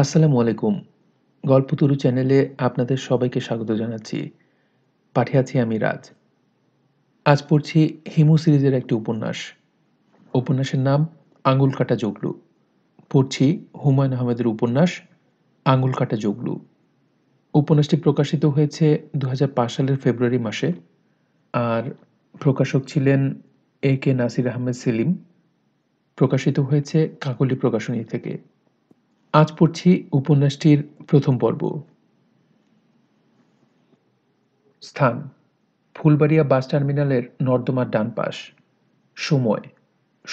আসসালামু আলাইকুম গল্পতুরু চ্যানেলে আপনাদের সবাইকে স্বাগত জানাচ্ছি পাঠে আছি আমি রাজ আজ পড়ছি হিমু সিরিজের একটি উপন্যাস উপন্যাসের নাম আঙুল কাটা জগলু পড়ছি হুমায়ুন আহমেদের উপন্যাস আঙুল কাটা জগলু উপন্যাসটি প্রকাশিত হয়েছে দু সালের ফেব্রুয়ারি মাসে আর প্রকাশক ছিলেন এ কে নাসির আহমেদ সেলিম প্রকাশিত হয়েছে কাকলি প্রকাশনী থেকে আজ পড়ছি উপন্যাসটির প্রথম পর্ব স্থান ফুলবাড়িয়া বাস টার্মিনালের নর্দমার ডান পাশ সময়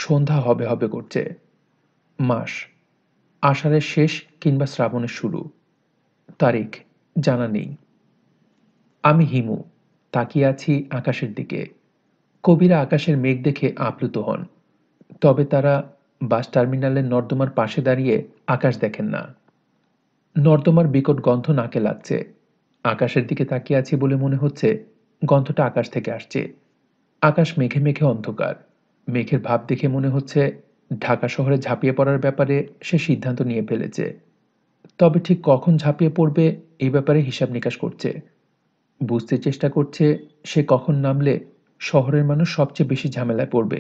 সন্ধ্যা হবে হবে করছে মাস আষাঢ়ের শেষ কিংবা শ্রাবণের শুরু তারিখ জানা নেই আমি হিমু তাকিয়ে আছি আকাশের দিকে কবিরা আকাশের মেঘ দেখে আপ্লুত হন তবে তারা বাস টার্মিনালের নর্দমার পাশে দাঁড়িয়ে আকাশ দেখেন না নর্দমার বিকট গন্ধ নাকে লাগছে আকাশের দিকে তাকিয়ে আছি বলে মনে হচ্ছে গন্ধটা আকাশ থেকে আসছে আকাশ মেঘে মেঘে অন্ধকার মেঘের ভাব দেখে মনে হচ্ছে ঢাকা শহরে ঝাঁপিয়ে পড়ার ব্যাপারে সে সিদ্ধান্ত নিয়ে ফেলেছে তবে ঠিক কখন ঝাঁপিয়ে পড়বে এ ব্যাপারে হিসাব নিকাশ করছে বুঝতে চেষ্টা করছে সে কখন নামলে শহরের মানুষ সবচেয়ে বেশি ঝামেলায় পড়বে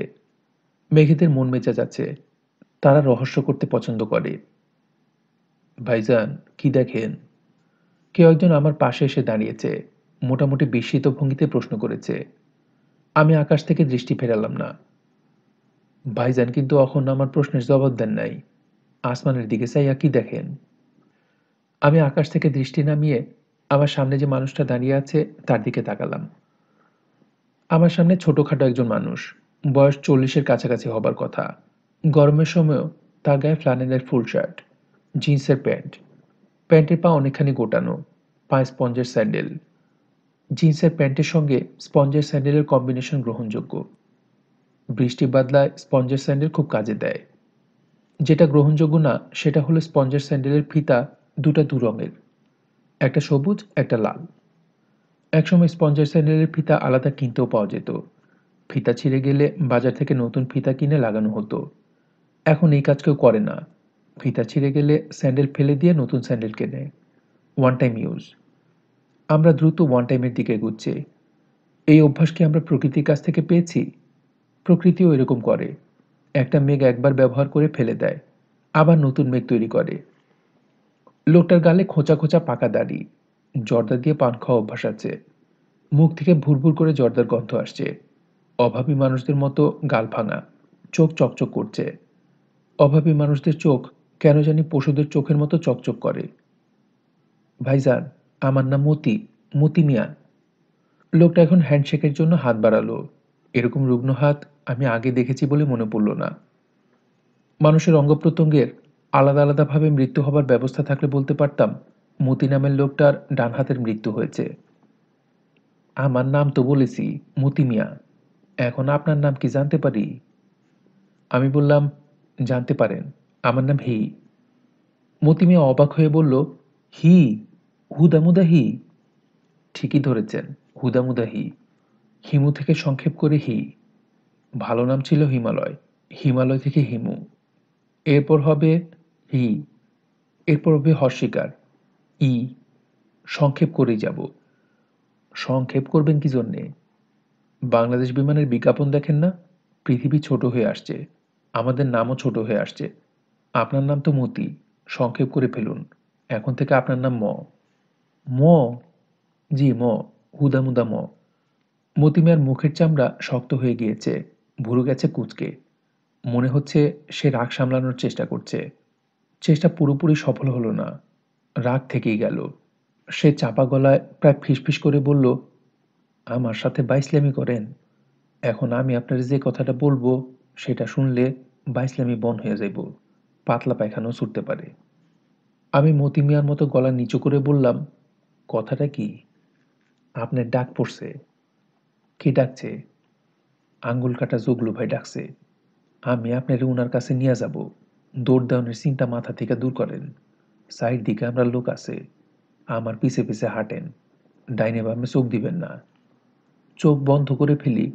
মেঘেদের মন মেজাজ আছে তারা রহস্য করতে পছন্দ করে ভাইজান কি দেখেন কেউ একজন আমার পাশে এসে দাঁড়িয়েছে মোটামুটি বিস্মিত ভঙ্গিতে প্রশ্ন করেছে আমি আকাশ থেকে দৃষ্টি ফেরালাম না ভাইজান কিন্তু অখন আমার প্রশ্নের জবাব দেন নাই আসমানের দিকে চাইয়া কি দেখেন আমি আকাশ থেকে দৃষ্টি নামিয়ে আমার সামনে যে মানুষটা দাঁড়িয়ে আছে তার দিকে তাকালাম আমার সামনে ছোটখাটো একজন মানুষ বয়স চল্লিশের কাছাকাছি হবার কথা গরমের সময়ও তার গায়ে ফ্লানেলের ফুল শার্ট জিন্সের প্যান্ট প্যান্টের পা অনেকখানি গোটানো পায়ে স্পঞ্জের স্যান্ডেল জিন্সের প্যান্টের সঙ্গে স্পঞ্জের স্যান্ডেলের কম্বিনেশন গ্রহণযোগ্য বৃষ্টি বাদলায় স্পঞ্জের স্যান্ডেল খুব কাজে দেয় যেটা গ্রহণযোগ্য না সেটা হলো স্পঞ্জের স্যান্ডেলের ফিতা দুটা দু রঙের একটা সবুজ একটা লাল একসময় স্পঞ্জের স্যান্ডেলের ফিতা আলাদা কিনতেও পাওয়া যেত ফিতা ছিঁড়ে গেলে বাজার থেকে নতুন ফিতা কিনে লাগানো হতো এখন এই কাজ কেউ করে না ফিতা ছিঁড়ে গেলে স্যান্ডেল ফেলে দিয়ে নতুন স্যান্ডেল কেনে ওয়ান টাইম ইউজ আমরা দ্রুত ওয়ান টাইমের দিকে এগুচ্ছি এই অভ্যাস কি আমরা প্রকৃতির কাছ থেকে পেয়েছি প্রকৃতিও এরকম করে একটা মেঘ একবার ব্যবহার করে ফেলে দেয় আবার নতুন মেঘ তৈরি করে লোকটার গালে খোঁচা খোঁচা পাকা দাড়ি জর্দা দিয়ে পান খাওয়া অভ্যাস আছে মুখ থেকে ভুরভুর করে জর্দার গন্ধ আসছে অভাবী মানুষদের মতো গাল ভাঙা চোখ চকচক করছে অভাবী মানুষদের চোখ কেন জানি পশুদের চোখের মতো চকচক করে ভাইজান আমার নাম মতি মতি মিয়া লোকটা এখন হ্যান্ডশেকের জন্য হাত বাড়ালো এরকম রুগ্ন হাত আমি আগে দেখেছি বলে মনে পড়ল না মানুষের অঙ্গ প্রত্যঙ্গের আলাদা আলাদাভাবে মৃত্যু হবার ব্যবস্থা থাকলে বলতে পারতাম মতি নামের লোকটার ডান হাতের মৃত্যু হয়েছে আমার নাম তো বলেছি মতি মিয়া এখন আপনার নাম কি জানতে পারি আমি বললাম জানতে পারেন আমার নাম হি মতিমে অবাক হয়ে বলল হি হুদামুদা হি ঠিকই ধরেছেন হুদামুদা হি হিমু থেকে সংক্ষেপ করে হি ভালো নাম ছিল হিমালয় হিমালয় থেকে হিমু এরপর হবে হি এরপর হবে হর্ষিকার ই সংক্ষেপ করেই যাব সংক্ষেপ করবেন কি জন্যে বাংলাদেশ বিমানের বিজ্ঞাপন দেখেন না পৃথিবী ছোট হয়ে আসছে আমাদের নামও ছোট হয়ে আসছে আপনার নাম তো মতি সংক্ষেপ করে ফেলুন এখন থেকে আপনার নাম ম ম জি ম হুদামুদা ম মতি মিয়ার মুখের চামড়া শক্ত হয়ে গিয়েছে ভুরু গেছে কুচকে মনে হচ্ছে সে রাগ সামলানোর চেষ্টা করছে চেষ্টা পুরোপুরি সফল হলো না রাগ থেকেই গেল সে চাপা গলায় প্রায় ফিসফিস করে বলল আমার সাথে বাইসলামি করেন এখন আমি আপনার যে কথাটা বলবো সেটা শুনলে বাইসলামি বন হয়ে যাইব পাতলা পায়খানাও ছুটতে পারে আমি মতি মিয়ার মতো গলা নিচু করে বললাম কথাটা কি আপনার ডাক পড়ছে কে ডাকছে আঙ্গুল কাটা জগলু ভাই ডাকছে আমি আপনার উনার কাছে নিয়ে যাব দৌড় দেওয়ানোর চিন্তা মাথা থেকে দূর করেন সাইড দিকে আমরা লোক আছে আমার পিছে পিছে হাঁটেন ডাইনে বামে চোখ দিবেন না চোখ বন্ধ করে ফেলি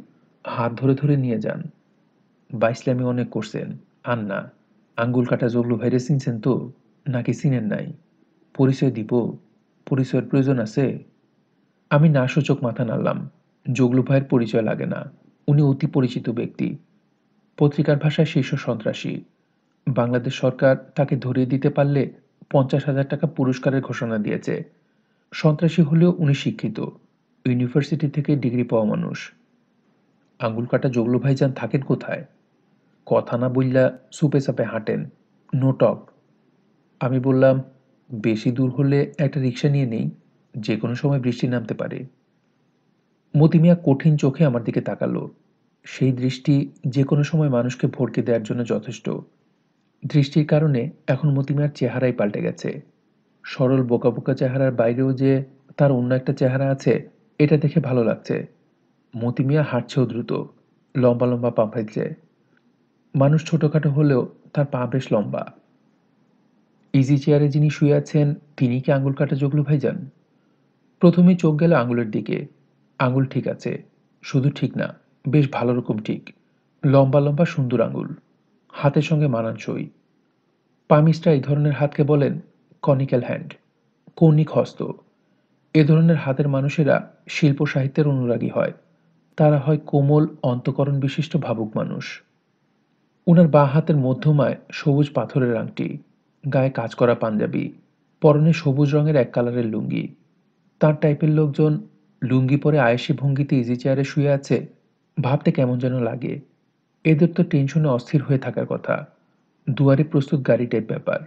হাত ধরে ধরে নিয়ে যান বা অনেক করছেন আর না আঙ্গুল কাটা জগলু ভাইরে চিনছেন তো নাকি চিনেন নাই পরিচয় দিব পরিচয়ের প্রয়োজন আছে আমি না সূচক মাথা নাড়লাম জগলু ভাইয়ের পরিচয় লাগে না উনি অতি পরিচিত ব্যক্তি পত্রিকার ভাষায় শীর্ষ সন্ত্রাসী বাংলাদেশ সরকার তাকে ধরিয়ে দিতে পারলে পঞ্চাশ হাজার টাকা পুরস্কারের ঘোষণা দিয়েছে সন্ত্রাসী হলেও উনি শিক্ষিত ইউনিভার্সিটি থেকে ডিগ্রি পাওয়া মানুষ আঙ্গুল কাটা জগলু ভাইজান থাকেন কোথায় কথা না বললা সুপে সাপে হাঁটেন নো টক আমি বললাম বেশি দূর হলে একটা রিক্সা নিয়ে নেই যে কোনো সময় বৃষ্টি নামতে পারে মতিমিয়া কঠিন চোখে আমার দিকে তাকালো সেই দৃষ্টি যে কোনো সময় মানুষকে ভরকে দেওয়ার জন্য যথেষ্ট দৃষ্টির কারণে এখন মতিমিয়ার চেহারাই পাল্টে গেছে সরল বোকা বোকা চেহারার বাইরেও যে তার অন্য একটা চেহারা আছে এটা দেখে ভালো লাগছে মতিমিয়া হাঁটছেও দ্রুত লম্বা লম্বা ফেলছে মানুষ ছোটোখাটো হলেও তার পা বেশ লম্বা ইজি চেয়ারে যিনি শুয়ে আছেন তিনি কি আঙুল কাটা জগলু যান প্রথমে চোখ গেল আঙুলের দিকে আঙুল ঠিক আছে শুধু ঠিক না বেশ ভালো রকম ঠিক লম্বা লম্বা সুন্দর আঙুল হাতের সঙ্গে মানানসই পামিস্টা এই ধরনের হাতকে বলেন কনিক্যাল হ্যান্ড কৌণিক হস্ত এ ধরনের হাতের মানুষেরা শিল্প সাহিত্যের অনুরাগী হয় তারা হয় কোমল অন্তকরণ বিশিষ্ট ভাবুক মানুষ ওনার বাঁ হাতের মধ্যমায় সবুজ পাথরের আংটি গায়ে কাজ করা পাঞ্জাবি পরনে সবুজ রঙের এক কালারের লুঙ্গি তার টাইপের লোকজন লুঙ্গি পরে আয়েসি ভঙ্গিতে ইজি চেয়ারে শুয়ে আছে ভাবতে কেমন যেন লাগে এদের তো টেনশনে অস্থির হয়ে থাকার কথা দুয়ারে প্রস্তুত গাড়িটার ব্যাপার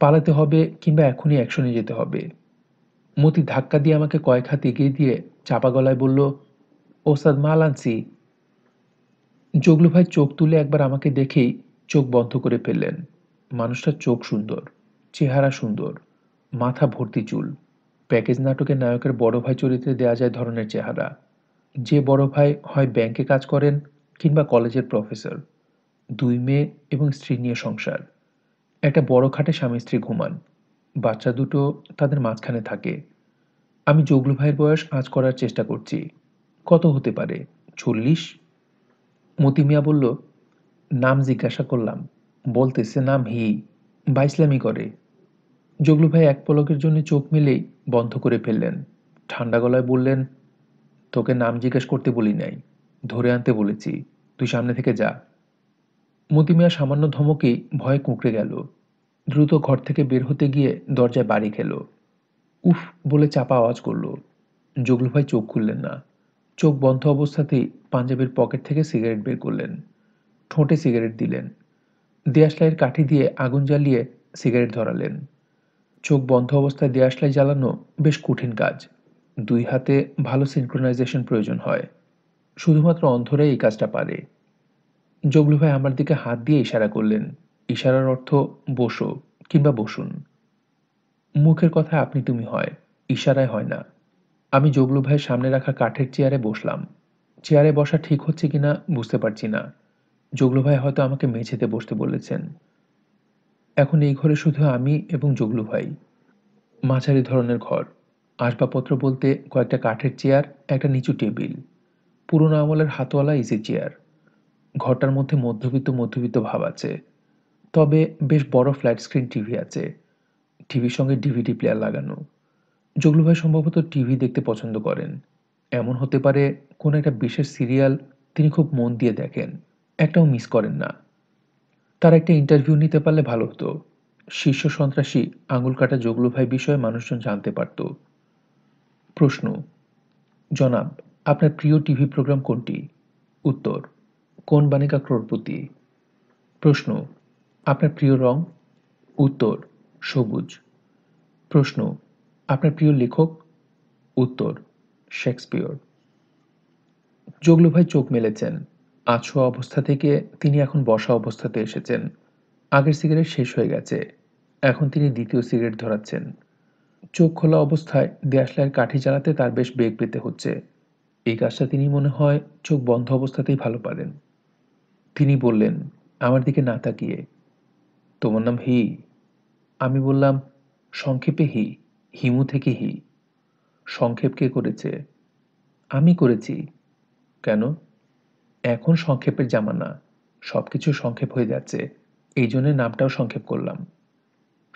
পালাতে হবে কিংবা এখনই অ্যাকশনে যেতে হবে মতি ধাক্কা দিয়ে আমাকে কয়েক হাত এগিয়ে দিয়ে চাপা গলায় বলল ওসাদ মাল আনছি জগলু ভাই চোখ তুলে একবার আমাকে দেখেই চোখ বন্ধ করে ফেললেন মানুষটার চোখ সুন্দর চেহারা সুন্দর মাথা ভর্তি চুল প্যাকেজ নাটকের নায়কের বড় ভাই চরিত্রে দেয়া যায় ধরনের চেহারা যে বড় ভাই হয় ব্যাংকে কাজ করেন কিংবা কলেজের প্রফেসর দুই মেয়ে এবং স্ত্রী নিয়ে সংসার একটা বড় খাটে স্বামী স্ত্রী ঘুমান বাচ্চা দুটো তাদের মাঝখানে থাকে আমি জগলু ভাইয়ের বয়স আজ করার চেষ্টা করছি কত হতে পারে চল্লিশ মতি মিয়া বলল নাম জিজ্ঞাসা করলাম বলতেছে নাম হি বাইসলামি করে জগলু ভাই এক পলকের জন্য চোখ মেলেই বন্ধ করে ফেললেন ঠান্ডা গলায় বললেন তোকে নাম জিজ্ঞেস করতে বলি নাই ধরে আনতে বলেছি তুই সামনে থেকে যা মতিমিয়া সামান্য ধমকে ভয়ে কুঁকড়ে গেল দ্রুত ঘর থেকে বের হতে গিয়ে দরজায় বাড়ি খেল উফ বলে চাপা আওয়াজ করল জগলু ভাই চোখ খুললেন না চোখ বন্ধ অবস্থাতেই পাঞ্জাবির পকেট থেকে সিগারেট বের করলেন ঠোঁটে সিগারেট দিলেন দেয়াশলাইয়ের কাঠি দিয়ে আগুন জ্বালিয়ে সিগারেট ধরালেন চোখ বন্ধ অবস্থায় দেয়াশলাই জ্বালানো বেশ কঠিন কাজ দুই হাতে ভালো সিনক্রোনাইজেশন প্রয়োজন হয় শুধুমাত্র অন্ধরে এই কাজটা পারে জগলু ভাই আমার দিকে হাত দিয়ে ইশারা করলেন ইশারার অর্থ বসো কিংবা বসুন মুখের কথা আপনি তুমি হয় ইশারায় হয় না আমি জগলু ভাইয়ের সামনে রাখা কাঠের চেয়ারে বসলাম চেয়ারে বসা ঠিক হচ্ছে কিনা বুঝতে পারছি না জগলু ভাই হয়তো আমাকে মেঝেতে বসতে বলেছেন এখন এই ঘরে শুধু আমি এবং জগলু ভাই মাঝারি ধরনের ঘর আসবাবপত্র বলতে কয়েকটা কাঠের চেয়ার একটা নিচু টেবিল পুরনো আমলের হাতওয়ালা ইজি চেয়ার ঘরটার মধ্যে মধ্যবিত্ত মধ্যবিত্ত ভাব আছে তবে বেশ বড় ফ্ল্যাট স্ক্রিন টিভি আছে টিভির সঙ্গে ডিভিডি প্লেয়ার লাগানো জগলু ভাই সম্ভবত টিভি দেখতে পছন্দ করেন এমন হতে পারে কোনো একটা বিশেষ সিরিয়াল তিনি খুব মন দিয়ে দেখেন একটাও মিস করেন না তার একটা ইন্টারভিউ নিতে পারলে ভালো হতো শীর্ষ সন্ত্রাসী আঙুল কাটা জগলু ভাই বিষয়ে মানুষজন জানতে পারত প্রশ্ন জনাব আপনার প্রিয় টিভি প্রোগ্রাম কোনটি উত্তর কোন বানিকা ক্রোড়পতি প্রশ্ন আপনার প্রিয় রং উত্তর সবুজ প্রশ্ন আপনার প্রিয় লেখক উত্তর শেক্সপিয়র জগলু ভাই চোখ মেলেছেন আছোয়া অবস্থা থেকে তিনি এখন বসা অবস্থাতে এসেছেন আগের সিগারেট শেষ হয়ে গেছে এখন তিনি দ্বিতীয় সিগারেট ধরাচ্ছেন চোখ খোলা অবস্থায় দেয়াশলাইয়ের কাঠি জ্বালাতে তার বেশ বেগ পেতে হচ্ছে এই কাজটা তিনি মনে হয় চোখ বন্ধ অবস্থাতেই ভালো পারেন তিনি বললেন আমার দিকে না তাকিয়ে তোমার নাম হি আমি বললাম সংক্ষেপে হি হিমু থেকে হি সংক্ষেপ কে করেছে আমি করেছি কেন এখন সংক্ষেপের জামানা সব কিছু সংক্ষেপ হয়ে যাচ্ছে এই জন্যে নামটাও সংক্ষেপ করলাম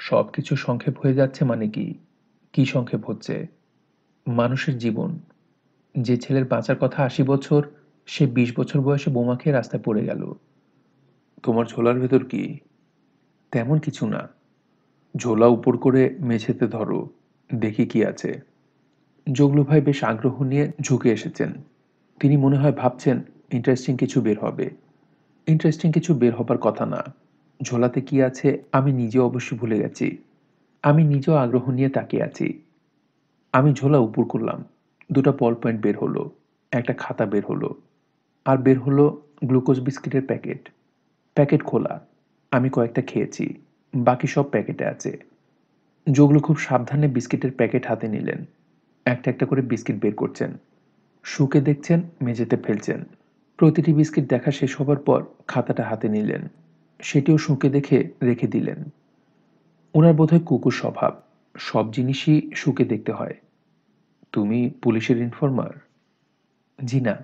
সব কিছু সংক্ষেপ হয়ে যাচ্ছে মানে কি কি সংক্ষেপ হচ্ছে মানুষের জীবন যে ছেলের বাঁচার কথা আশি বছর সে বিশ বছর বয়সে বোমা খেয়ে রাস্তায় পড়ে গেল তোমার ঝোলার ভেতর কি তেমন কিছু না ঝোলা উপর করে মেঝেতে ধরো দেখি কি আছে জগলু ভাই বেশ আগ্রহ নিয়ে ঝুঁকে এসেছেন তিনি মনে হয় ভাবছেন ইন্টারেস্টিং কিছু বের হবে ইন্টারেস্টিং কিছু বের হবার কথা না ঝোলাতে কি আছে আমি নিজে অবশ্যই ভুলে গেছি আমি নিজেও আগ্রহ নিয়ে তাকিয়ে আছি আমি ঝোলা উপর করলাম দুটো বল পয়েন্ট বের হলো একটা খাতা বের হলো আর বের হলো গ্লুকোজ বিস্কিটের প্যাকেট প্যাকেট খোলা আমি কয়েকটা খেয়েছি বাকি সব প্যাকেটে আছে যোগলো খুব সাবধানে বিস্কিটের প্যাকেট হাতে নিলেন একটা একটা করে বিস্কিট বের করছেন শুকে দেখছেন মেঝেতে ফেলছেন প্রতিটি বিস্কিট দেখা শেষ হবার পর খাতাটা হাতে নিলেন সেটিও শুকে দেখে রেখে দিলেন ওনার বোধহয় কুকুর স্বভাব সব জিনিসই শুকে দেখতে হয় তুমি পুলিশের ইনফর্মার জি না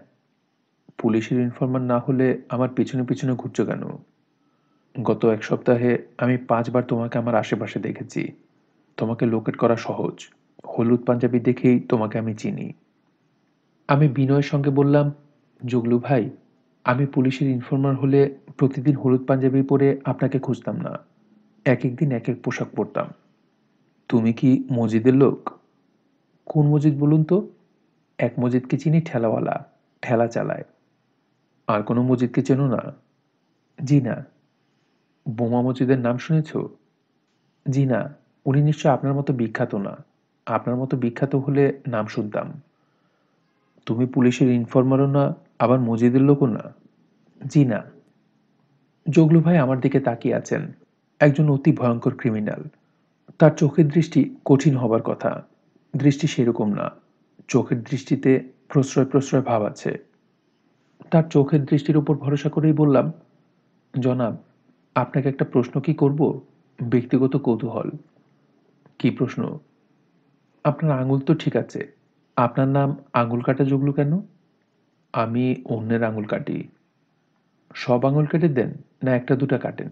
পুলিশের ইনফর্মার না হলে আমার পিছনে পিছনে ঘুরছো কেন গত এক সপ্তাহে আমি পাঁচবার তোমাকে আমার আশেপাশে দেখেছি তোমাকে লোকেট করা সহজ হলুদ পাঞ্জাবি দেখেই তোমাকে আমি চিনি আমি বিনয়ের সঙ্গে বললাম জুগলু ভাই আমি পুলিশের ইনফর্মার হলে প্রতিদিন হলুদ পাঞ্জাবি পরে আপনাকে খুঁজতাম না এক এক দিন এক এক পোশাক পরতাম তুমি কি মসজিদের লোক কোন মসজিদ বলুন তো এক মসজিদকে চিনি ঠেলাওয়ালা ঠেলা চালায় আর কোনো মসজিদকে চেনো না জি না বোমা মসজিদের নাম শুনেছ জি না উনি নিশ্চয় আপনার মতো বিখ্যাত না আপনার মতো বিখ্যাত হলে নাম শুনতাম তুমি পুলিশের ইনফর্মারও না আবার মজিদের লোকও না জি না জগলু ভাই আমার দিকে তাকিয়ে আছেন একজন অতি ভয়ঙ্কর ক্রিমিনাল তার চোখের দৃষ্টি কঠিন হবার কথা দৃষ্টি সেরকম না চোখের দৃষ্টিতে প্রশ্রয় প্রশ্রয় ভাব আছে তার চোখের দৃষ্টির উপর ভরসা করেই বললাম জনাব আপনাকে একটা প্রশ্ন কি করব ব্যক্তিগত কৌতূহল কি প্রশ্ন আপনার আঙুল তো ঠিক আছে আপনার নাম আঙুল কাটা যোগলু কেন আমি অন্যের আঙুল কাটি সব আঙুল কেটে দেন না একটা দুটা কাটেন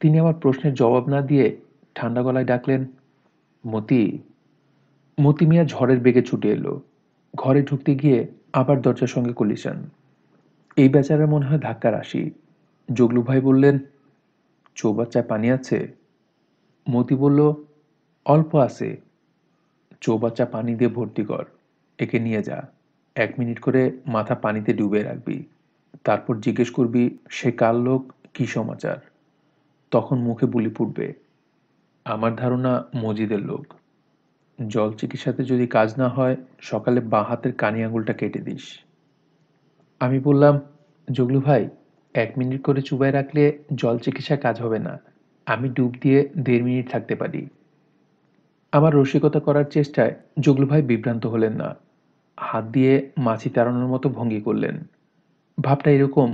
তিনি আমার প্রশ্নের জবাব না দিয়ে ঠান্ডা গলায় ডাকলেন মতি মতি মিয়া ঝড়ের বেগে ছুটে এলো ঘরে ঢুকতে গিয়ে আবার দরজার সঙ্গে কলিশান এই বেচারা মনে হয় ধাক্কার আসি যোগলু ভাই বললেন চৌবাচ্চায় পানি আছে মতি বলল অল্প আছে চৌবাচ্চা পানি দিয়ে ভর্তি কর একে নিয়ে যা এক মিনিট করে মাথা পানিতে ডুবে রাখবি তারপর জিজ্ঞেস করবি সে কার লোক কী সমাচার তখন মুখে বুলি ফুটবে আমার ধারণা মজিদের লোক জল চিকিৎসাতে যদি কাজ না হয় সকালে বাঁ হাতের কানি আঙুলটা কেটে দিস আমি বললাম জগলু ভাই এক মিনিট করে চুবাই রাখলে জল চিকিৎসা কাজ হবে না আমি ডুব দিয়ে দেড় মিনিট থাকতে পারি আমার রসিকতা করার চেষ্টায় জুগলু ভাই বিভ্রান্ত হলেন না হাত দিয়ে মাছি তাড়ানোর মতো ভঙ্গি করলেন ভাবটা এরকম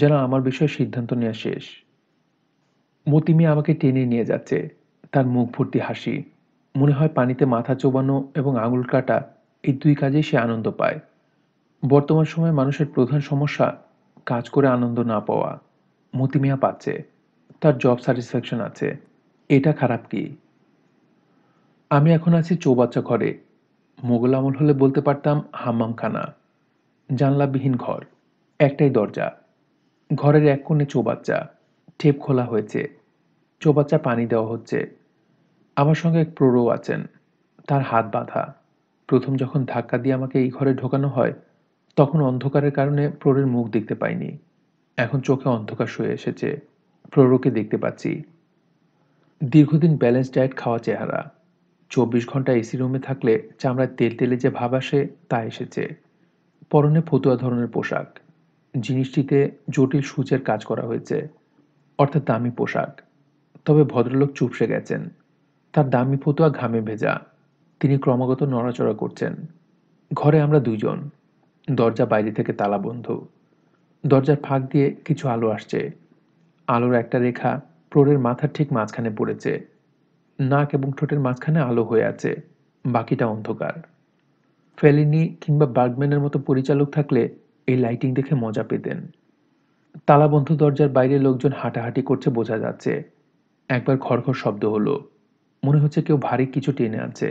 যেন আমার বিষয়ে সিদ্ধান্ত নেওয়া শেষ মতিমি আমাকে টেনে নিয়ে যাচ্ছে তার মুখ ভর্তি হাসি মনে হয় পানিতে মাথা চোবানো এবং আঙুল কাটা এই দুই কাজেই সে আনন্দ পায় বর্তমান সময়ে মানুষের প্রধান সমস্যা কাজ করে আনন্দ না পাওয়া মতিমিয়া পাচ্ছে তার জব স্যাটিসফ্যাকশন আছে এটা খারাপ কি আমি এখন আছি চৌবাচ্চা ঘরে মোগল আমল হলে বলতে পারতাম হাম্মামখানা জানলাবিহীন ঘর একটাই দরজা ঘরের এক কোণে চৌবাচ্চা ঠেপ খোলা হয়েছে চৌবাচ্চা পানি দেওয়া হচ্ছে আমার সঙ্গে এক প্রৌ আছেন তার হাত বাঁধা প্রথম যখন ধাক্কা দিয়ে আমাকে এই ঘরে ঢোকানো হয় তখন অন্ধকারের কারণে প্রৌঢ়ের মুখ দেখতে পাইনি এখন চোখে অন্ধকার শুয়ে এসেছে প্রৌঢ়কে দেখতে পাচ্ছি দীর্ঘদিন ব্যালেন্স ডায়েট খাওয়া চেহারা চব্বিশ ঘন্টা এসি রুমে থাকলে চামড়ায় তেল তেলে যে ভাব আসে তা এসেছে পরনে ফতুয়া ধরনের পোশাক জিনিসটিতে জটিল সূচের কাজ করা হয়েছে অর্থাৎ দামি পোশাক তবে ভদ্রলোক চুপসে গেছেন তার দামি ফতুয়া ঘামে ভেজা তিনি ক্রমাগত নড়াচড়া করছেন ঘরে আমরা দুজন দরজা বাইরে থেকে তালাবন্ধ দরজার ফাঁক দিয়ে কিছু আলো আসছে আলোর একটা রেখা প্রোরের মাথার ঠিক মাঝখানে পড়েছে নাক এবং ঠোঁটের মাঝখানে আলো হয়ে আছে বাকিটা অন্ধকার ফেলিনি কিংবা বার্গম্যানের মতো পরিচালক থাকলে এই লাইটিং দেখে মজা পেতেন তালাবন্ধ দরজার বাইরে লোকজন হাঁটাহাঁটি করছে বোঝা যাচ্ছে একবার ঘরঘর শব্দ হলো মনে হচ্ছে কেউ ভারী কিছু টেনে আছে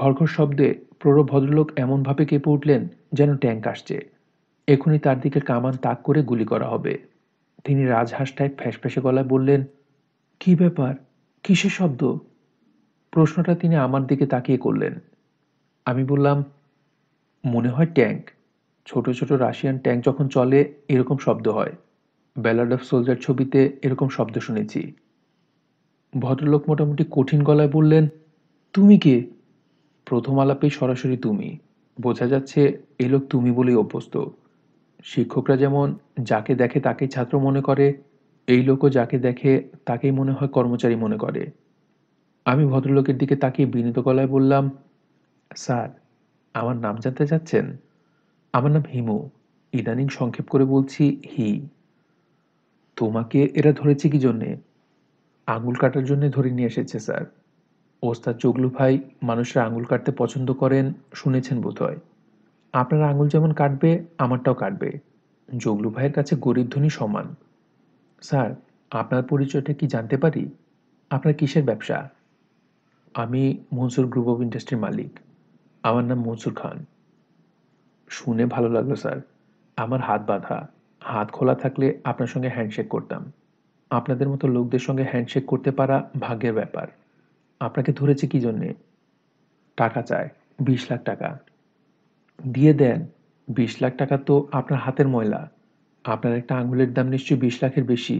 ঘরঘর শব্দে প্রৌর ভদ্রলোক এমনভাবে কেঁপে উঠলেন যেন ট্যাঙ্ক আসছে এখনই তার দিকে কামান তাক করে গুলি করা হবে তিনি রাজহাঁসটায় ফ্যাঁসফ্যাঁসে গলায় বললেন কি ব্যাপার কিসের শব্দ প্রশ্নটা তিনি আমার দিকে তাকিয়ে করলেন আমি বললাম মনে হয় ট্যাঙ্ক ছোট ছোট রাশিয়ান ট্যাঙ্ক যখন চলে এরকম শব্দ হয় ব্যালার্ড অফ সোলজার ছবিতে এরকম শব্দ শুনেছি ভদ্রলোক মোটামুটি কঠিন গলায় বললেন তুমি কে প্রথম আলাপে সরাসরি তুমি বোঝা যাচ্ছে এ লোক তুমি বলেই অভ্যস্ত শিক্ষকরা যেমন যাকে দেখে তাকেই ছাত্র মনে করে এই লোকও যাকে দেখে তাকেই মনে হয় কর্মচারী মনে করে আমি ভদ্রলোকের দিকে তাকিয়ে বিনীত গলায় বললাম স্যার আমার নাম জানতে চাচ্ছেন আমার নাম হিমু ইদানিং সংক্ষেপ করে বলছি হি তোমাকে এরা ধরেছে কি জন্যে আঙুল কাটার জন্য ধরে নিয়ে এসেছে স্যার ওস্তাদ চগলু ভাই মানুষের আঙুল কাটতে পছন্দ করেন শুনেছেন বোধহয় আপনার আঙুল যেমন কাটবে আমারটাও কাটবে জগলু ভাইয়ের কাছে গরিব ধনী সমান স্যার আপনার পরিচয়টা কি জানতে পারি আপনার কিসের ব্যবসা আমি মনসুর গ্রুপ অফ ইন্ডাস্ট্রির মালিক আমার নাম মনসুর খান শুনে ভালো লাগলো স্যার আমার হাত বাঁধা হাত খোলা থাকলে আপনার সঙ্গে হ্যান্ডশেক করতাম আপনাদের মতো লোকদের সঙ্গে হ্যান্ডশেক করতে পারা ভাগ্যের ব্যাপার আপনাকে ধরেছে কি জন্যে টাকা চায় বিশ লাখ টাকা দিয়ে দেন বিশ লাখ টাকা তো আপনার হাতের ময়লা আপনার একটা আঙুলের দাম নিশ্চয়ই বিশ লাখের বেশি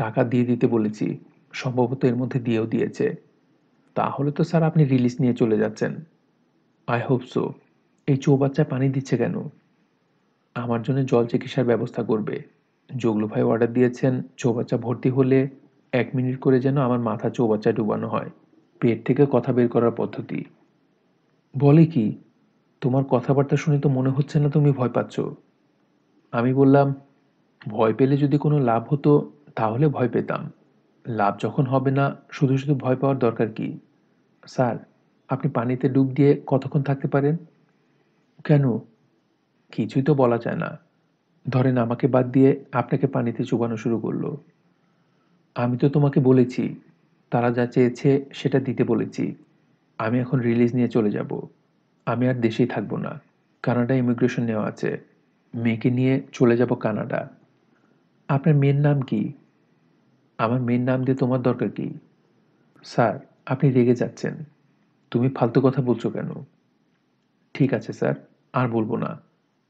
টাকা দিয়ে দিতে বলেছি সম্ভবত এর মধ্যে দিয়েও দিয়েছে তাহলে তো স্যার আপনি রিলিজ নিয়ে চলে যাচ্ছেন আই হোপ সো এই চৌবাচ্চায় পানি দিচ্ছে কেন আমার জন্য জল চিকিৎসার ব্যবস্থা করবে যোগলু ভাই অর্ডার দিয়েছেন চৌবাচ্চা ভর্তি হলে এক মিনিট করে যেন আমার মাথা চৌবাচ্চায় ডুবানো হয় পেট থেকে কথা বের করার পদ্ধতি বলে কি তোমার কথাবার্তা শুনে তো মনে হচ্ছে না তুমি ভয় পাচ্ছ আমি বললাম ভয় পেলে যদি কোনো লাভ হতো তাহলে ভয় পেতাম লাভ যখন হবে না শুধু শুধু ভয় পাওয়ার দরকার কি স্যার আপনি পানিতে ডুব দিয়ে কতক্ষণ থাকতে পারেন কেন কিছুই তো বলা যায় না ধরেন আমাকে বাদ দিয়ে আপনাকে পানিতে চুবানো শুরু করলো আমি তো তোমাকে বলেছি তারা যা চেয়েছে সেটা দিতে বলেছি আমি এখন রিলিজ নিয়ে চলে যাব আমি আর দেশেই থাকবো না কানাডা ইমিগ্রেশন নেওয়া আছে মেয়েকে নিয়ে চলে যাব কানাডা আপনার মেয়ের নাম কি আমার মেয়ের নাম দিয়ে তোমার দরকার কি স্যার আপনি রেগে যাচ্ছেন তুমি ফালতু কথা বলছো কেন ঠিক আছে স্যার আর বলবো না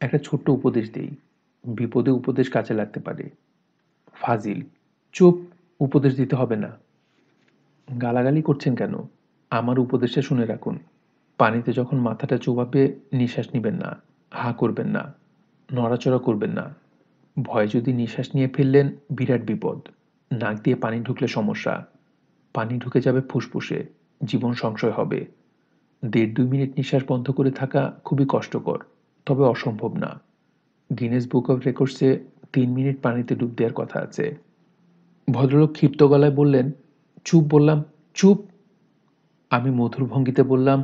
একটা ছোট্ট উপদেশ দিই বিপদে উপদেশ কাজে লাগতে পারে ফাজিল চুপ উপদেশ দিতে হবে না গালাগালি করছেন কেন আমার উপদেশটা শুনে রাখুন পানিতে যখন মাথাটা চুবাবে নিঃশ্বাস নেবেন না হা করবেন না নড়াচড়া করবেন না ভয়ে যদি নিঃশ্বাস নিয়ে ফেললেন বিরাট বিপদ নাক দিয়ে পানি ঢুকলে সমস্যা পানি ঢুকে যাবে ফুসফুসে জীবন সংশয় হবে দেড় দুই মিনিট নিঃশ্বাস বন্ধ করে থাকা খুবই কষ্টকর তবে অসম্ভব না গিনেস বুক অফ রেকর্ডসে তিন মিনিট পানিতে ডুব দেওয়ার কথা আছে ভদ্রলোক ক্ষিপ্ত গলায় বললেন চুপ বললাম চুপ আমি মধুর ভঙ্গিতে বললাম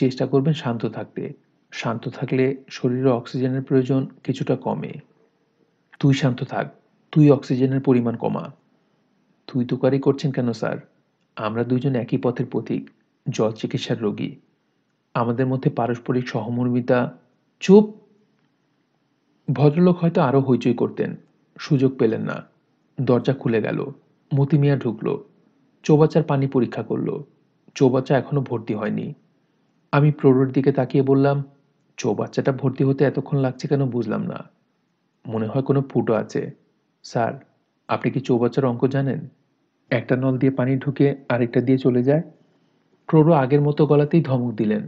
চেষ্টা করবেন শান্ত থাকতে শান্ত থাকলে শরীরে অক্সিজেনের প্রয়োজন কিছুটা কমে তুই শান্ত থাক তুই অক্সিজেনের পরিমাণ কমা তুই কারি করছেন কেন স্যার আমরা দুজন একই পথের প্রতীক জল চিকিৎসার রোগী আমাদের মধ্যে পারস্পরিক সহমর্মিতা চুপ ভদ্রলোক হয়তো আরও হইচই করতেন সুযোগ পেলেন না দরজা খুলে গেল মতি মিয়া ঢুকলো চৌবাচার পানি পরীক্ষা করলো চৌবাচা এখনও ভর্তি হয়নি আমি প্রৌঢ়ের দিকে তাকিয়ে বললাম চৌবাচ্চাটা ভর্তি হতে এতক্ষণ লাগছে কেন বুঝলাম না মনে হয় কোনো ফুটো আছে স্যার আপনি কি বাচ্চার অঙ্ক জানেন একটা নল দিয়ে পানি ঢুকে আরেকটা দিয়ে চলে যায় প্রৌঢ় আগের মতো গলাতেই ধমক দিলেন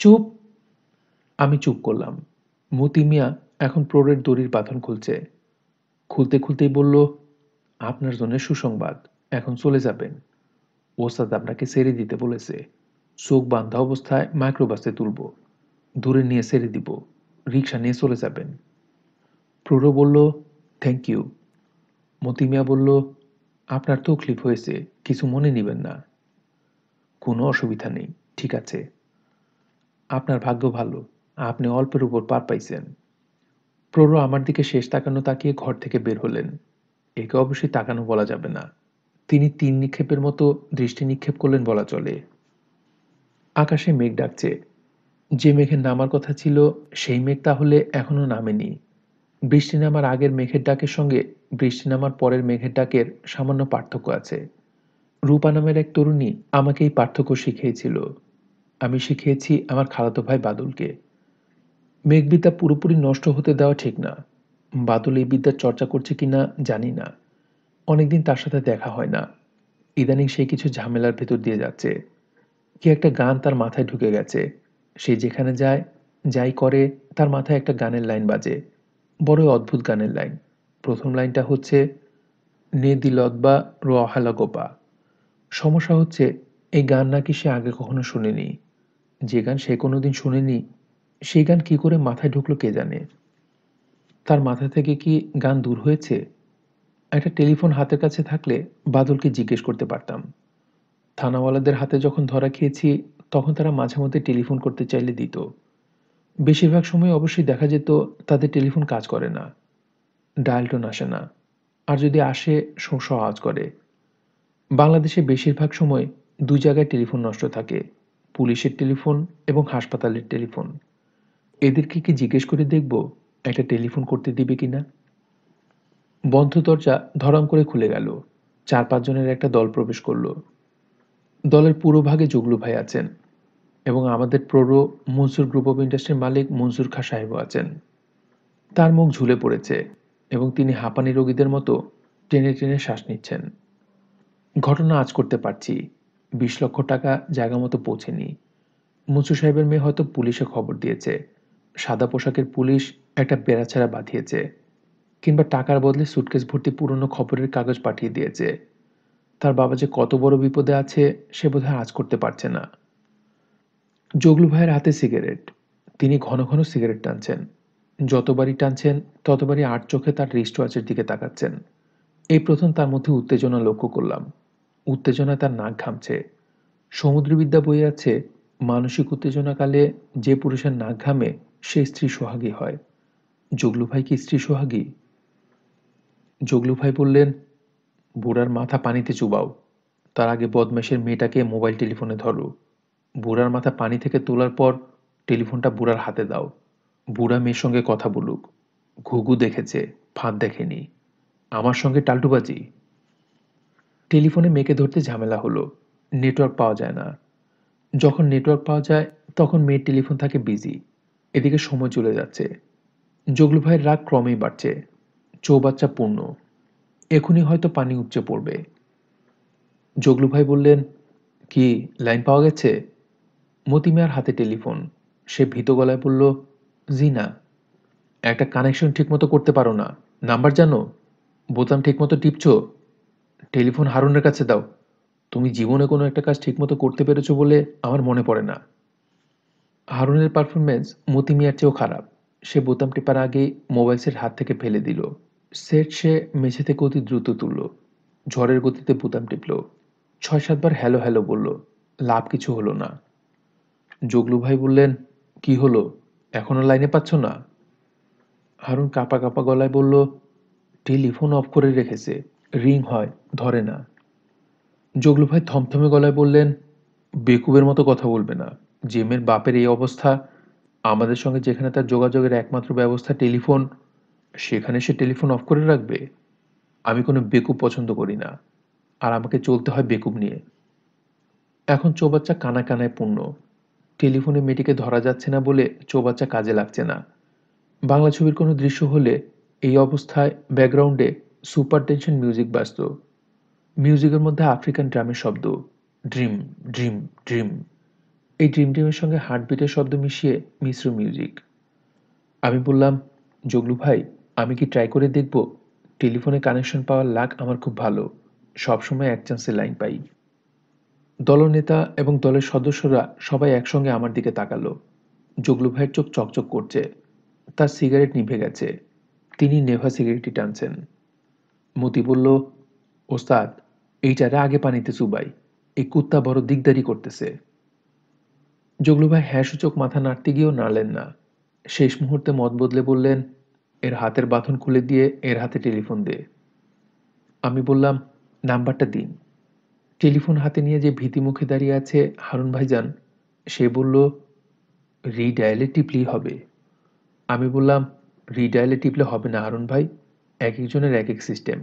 চুপ আমি চুপ করলাম মতি মিয়া এখন প্রৌঢ়ের দড়ির বাঁধন খুলছে খুলতে খুলতেই বলল আপনার জন্য সুসংবাদ এখন চলে যাবেন ওস্তাদ আপনাকে সেরে দিতে বলেছে চোখ বাঁধা অবস্থায় মাইক্রোবাসে তুলব দূরে নিয়ে ছেড়ে দিব রিক্সা নিয়ে চলে যাবেন প্রৌঢ় বলল থ্যাংক ইউ মতি মিয়া বলল আপনার তকলিফ হয়েছে কিছু মনে নেবেন না কোনো অসুবিধা নেই ঠিক আছে আপনার ভাগ্য ভালো আপনি অল্পের উপর পার পাইছেন প্রৌঢ় আমার দিকে শেষ তাকানো তাকিয়ে ঘর থেকে বের হলেন একে অবশ্যই তাকানো বলা যাবে না তিনি তিন নিক্ষেপের মতো দৃষ্টি নিক্ষেপ করলেন বলা চলে আকাশে মেঘ ডাকছে যে মেঘের নামার কথা ছিল সেই মেঘ তাহলে এখনো নামেনি বৃষ্টি নামার আগের মেঘের ডাকের সঙ্গে বৃষ্টি নামার পরের মেঘের ডাকের সামান্য পার্থক্য আছে রূপা নামের এক তরুণী আমাকে এই পার্থক্য শিখিয়েছিল আমি শিখিয়েছি আমার খালাতো ভাই বাদুলকে মেঘবিদ্যা পুরোপুরি নষ্ট হতে দেওয়া ঠিক না বাদুল এই বিদ্যার চর্চা করছে কিনা জানি না অনেকদিন তার সাথে দেখা হয় না ইদানিং সে কিছু ঝামেলার ভেতর দিয়ে যাচ্ছে কি একটা গান তার মাথায় ঢুকে গেছে সে যেখানে যায় যাই করে তার মাথায় একটা গানের লাইন বাজে বড় অদ্ভুত গানের লাইন প্রথম লাইনটা হচ্ছে নে দিলদ্বা রোহালা গোপা সমস্যা হচ্ছে এই গান নাকি সে আগে কখনো শুনেনি যে গান সে কোনোদিন শুনেনি সেই গান কি করে মাথায় ঢুকলো কে জানে তার মাথা থেকে কি গান দূর হয়েছে একটা টেলিফোন হাতের কাছে থাকলে বাদলকে জিজ্ঞেস করতে পারতাম থানাওয়ালাদের হাতে যখন ধরা খেয়েছি তখন তারা মাঝে মধ্যে টেলিফোন করতে চাইলে দিত বেশিরভাগ সময় অবশ্যই দেখা যেত তাদের টেলিফোন কাজ করে না ডায়ালটোন আসে না আর যদি আসে শোষ আওয়াজ করে বাংলাদেশে বেশিরভাগ সময় দুই জায়গায় টেলিফোন নষ্ট থাকে পুলিশের টেলিফোন এবং হাসপাতালের টেলিফোন এদেরকে কি জিজ্ঞেস করে দেখব একটা টেলিফোন করতে দিবে কি না বন্ধ দরজা ধরাম করে খুলে গেল চার পাঁচজনের একটা দল প্রবেশ করলো দলের পুরো ভাগে জুগলু ভাই আছেন এবং আমাদের প্রোরো মনসুর গ্রুপ অফ ইন্ডাস্ট্রির মালিক মনসুর খা সাহেবও আছেন তার মুখ ঝুলে পড়েছে এবং তিনি হাঁপানি রোগীদের মতো টেনে টেনে শ্বাস নিচ্ছেন ঘটনা আজ করতে পারছি বিশ লক্ষ টাকা জায়গা মতো পৌঁছেনি মুচু সাহেবের মেয়ে হয়তো পুলিশে খবর দিয়েছে সাদা পোশাকের পুলিশ একটা বেড়াছাড়া বাঁধিয়েছে কিংবা টাকার বদলে সুটকেস ভর্তি পুরনো খবরের কাগজ পাঠিয়ে দিয়েছে তার বাবা যে কত বড় বিপদে আছে সে বোধহয় আজ করতে পারছে না জগলু ভাইয়ের হাতে সিগারেট তিনি ঘন ঘন সিগারেট টানছেন যতবারই টানছেন ততবারই আট চোখে তার রিস্ট ওয়াচের দিকে তাকাচ্ছেন এই প্রথম তার মধ্যে উত্তেজনা লক্ষ্য করলাম উত্তেজনা তার নাক ঘামছে সমুদ্রবিদ্যা বই আছে মানসিক উত্তেজনাকালে যে পুরুষের নাক ঘামে সে স্ত্রী সোহাগী হয় জগলু ভাই কি স্ত্রী সোহাগী জগলু ভাই বললেন বুড়ার মাথা পানিতে চুবাও তার আগে বদমাশের মেয়েটাকে মোবাইল টেলিফোনে ধরো বুড়ার মাথা পানি থেকে তোলার পর টেলিফোনটা বুড়ার হাতে দাও বুড়া মেয়ের সঙ্গে কথা বলুক ঘুঘু দেখেছে ফাঁদ দেখেনি আমার সঙ্গে টালটুবাজি টেলিফোনে মেয়েকে ধরতে ঝামেলা হলো নেটওয়ার্ক পাওয়া যায় না যখন নেটওয়ার্ক পাওয়া যায় তখন মেয়ের টেলিফোন থাকে বিজি এদিকে সময় চলে যাচ্ছে জগলু ভাইয়ের রাগ ক্রমেই বাড়ছে চৌবাচ্চা পূর্ণ এখনই হয়তো পানি উপচে পড়বে জগলু ভাই বললেন কি লাইন পাওয়া গেছে মতিমার হাতে টেলিফোন সে ভীত গলায় বলল জি না একটা কানেকশন ঠিকমতো করতে পারো না নাম্বার জানো বোতাম ঠিকমতো টিপছ টেলিফোন হারুনের কাছে দাও তুমি জীবনে কোনো একটা কাজ ঠিকমতো করতে পেরেছো বলে আমার মনে পড়ে না হারুনের পারফরমেন্স মতিমিয়ার চেয়েও খারাপ সে বোতাম টেপার আগে মোবাইল সেট হাত থেকে ফেলে দিল সেট সে মেঝে থেকে অতি দ্রুত তুলল ঝড়ের গতিতে বোতাম টিপল ছয় সাতবার হ্যালো হ্যালো বলল লাভ কিছু হলো না জগলু ভাই বললেন কি হলো এখনো লাইনে পাচ্ছ না হারুন কাপা কাপা গলায় বলল টেলিফোন অফ করে রেখেছে রিং হয় ধরে না জগলু ভাই থমথমে গলায় বললেন বেকুবের মতো কথা বলবে না জেমের বাপের এই অবস্থা আমাদের সঙ্গে যেখানে তার যোগাযোগের একমাত্র ব্যবস্থা টেলিফোন সেখানে সে টেলিফোন অফ করে রাখবে আমি কোনো বেকুব পছন্দ করি না আর আমাকে চলতে হয় বেকুব নিয়ে এখন চৌবাচ্চা কানা কানায় পূর্ণ টেলিফোনে মেয়েটিকে ধরা যাচ্ছে না বলে চৌবাচ্চা কাজে লাগছে না বাংলা ছবির কোনো দৃশ্য হলে এই অবস্থায় ব্যাকগ্রাউন্ডে সুপার টেনশন মিউজিক বাজত মিউজিকের মধ্যে আফ্রিকান ড্রামের শব্দ ড্রিম ড্রিম ড্রিম এই ড্রিম ড্রিমের সঙ্গে হার্টবিটের শব্দ মিশিয়ে মিশ্র মিউজিক আমি বললাম জগলু ভাই আমি কি ট্রাই করে দেখব টেলিফোনে কানেকশন পাওয়ার লাগ আমার খুব ভালো সবসময় এক চান্সে লাইন পাই দলনেতা এবং দলের সদস্যরা সবাই একসঙ্গে আমার দিকে তাকালো জগলু ভাইয়ের চোখ চকচক করছে তার সিগারেট নিভে গেছে তিনি নেভা সিগারেটটি টানছেন মতি বলল ওস্তাদ এইটারে আগে পানিতে চুবাই এই কুত্তা বড় দিকদারি করতেছে জগলু ভাই হ্যাঁ সূচক মাথা নাড়তে গিয়েও নাড়লেন না শেষ মুহূর্তে মত বদলে বললেন এর হাতের বাঁধন খুলে দিয়ে এর হাতে টেলিফোন দে আমি বললাম নাম্বারটা দিন টেলিফোন হাতে নিয়ে যে ভীতি মুখে দাঁড়িয়ে আছে হারুন ভাইজান সে বলল রিডায়ালে টিপলেই হবে আমি বললাম রিডায়ালে টিপলে হবে না হারুন ভাই এক একজনের এক এক সিস্টেম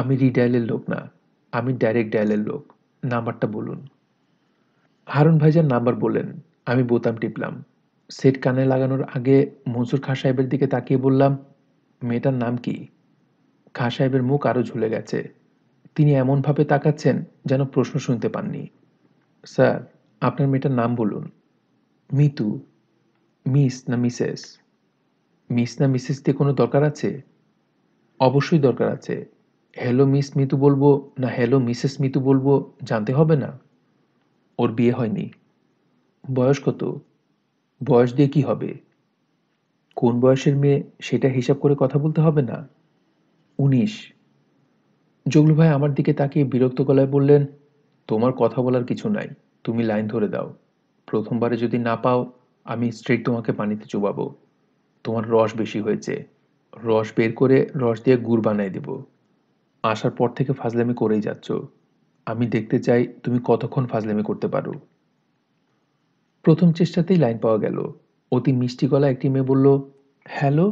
আমি রিডায়ালের লোক না আমি ডাইরেক্ট ডায়ালের লোক নাম্বারটা বলুন হারুন ভাইজান নাম্বার বললেন আমি বোতাম টিপলাম সেট কানে লাগানোর আগে মনসুর খাঁ সাহেবের দিকে তাকিয়ে বললাম মেয়েটার নাম কি খা সাহেবের মুখ আরও ঝুলে গেছে তিনি এমনভাবে তাকাচ্ছেন যেন প্রশ্ন শুনতে পাননি স্যার আপনার মেয়েটার নাম বলুন মিতু মিস না মিসেস মিস না মিসেস দিয়ে কোনো দরকার আছে অবশ্যই দরকার আছে হ্যালো মিস মিতু বলবো না হ্যালো মিসেস মিতু বলবো জানতে হবে না ওর বিয়ে হয়নি বয়স কত বয়স দিয়ে কি হবে কোন বয়সের মেয়ে সেটা হিসাব করে কথা বলতে হবে না উনিশ জগলু ভাই আমার দিকে তাকিয়ে বিরক্ত গলায় বললেন তোমার কথা বলার কিছু নাই তুমি লাইন ধরে দাও প্রথমবারে যদি না পাও আমি স্ট্রেট তোমাকে পানিতে চুবাবো তোমার রস বেশি হয়েছে রস বের করে রস দিয়ে গুড় বানাই দেব আসার পর থেকে ফাজলামি করেই যাচ্ছ আমি দেখতে চাই তুমি কতক্ষণ ফাজলামি করতে পারো প্রথম চেষ্টাতেই লাইন পাওয়া গেল অতি মিষ্টি গলা একটি মেয়ে বলল হ্যালো